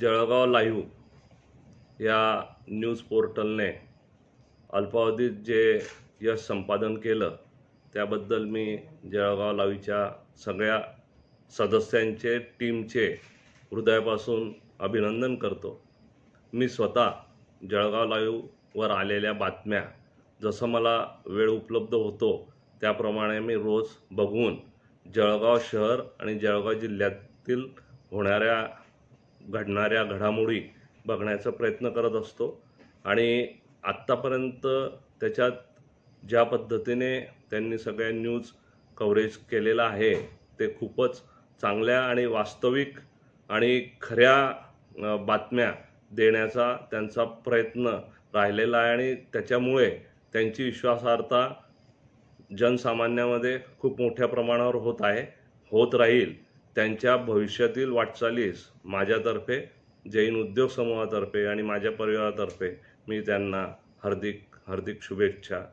Jalgaon live या news पोर्टलने अल्पावधीत जे यश संपादन केलं त्याबद्दल मी जळगाव लाईव्हच्या सगळ्या सदस्यांचे टीमचे हृदयापासून अभिनंदन करतो मी स्वतः जळगाव लाईव्हवर आलेल्या बातम्या जसं मला वेळ उपलब्ध होतो त्याप्रमाणे मी रोज बघून जळगाव शहर आणि जळगाव जिल्ह्यातील होणाऱ्या घडणाऱ्या घडामोडी बघण्याचा प्रयत्न करत असतो आणि आत्तापर्यंत त्याच्यात ज्या पद्धतीने त्यांनी सगळ्या न्यूज कव्हरेज केलेलं आहे ते खूपच चांगल्या आणि वास्तविक आणि खऱ्या बातम्या देण्याचा त्यांचा प्रयत्न राहिलेला आहे आणि त्याच्यामुळे त्यांची विश्वासार्हता जनसामान्यामध्ये खूप मोठ्या प्रमाणावर होत आहे होत राहील त्यांच्या भविष्यातील वाटचालीस माझ्यातर्फे जैन उद्योग समूहातर्फे आणि माझ्या परिवारातर्फे मी त्यांना हार्दिक हार्दिक शुभेच्छा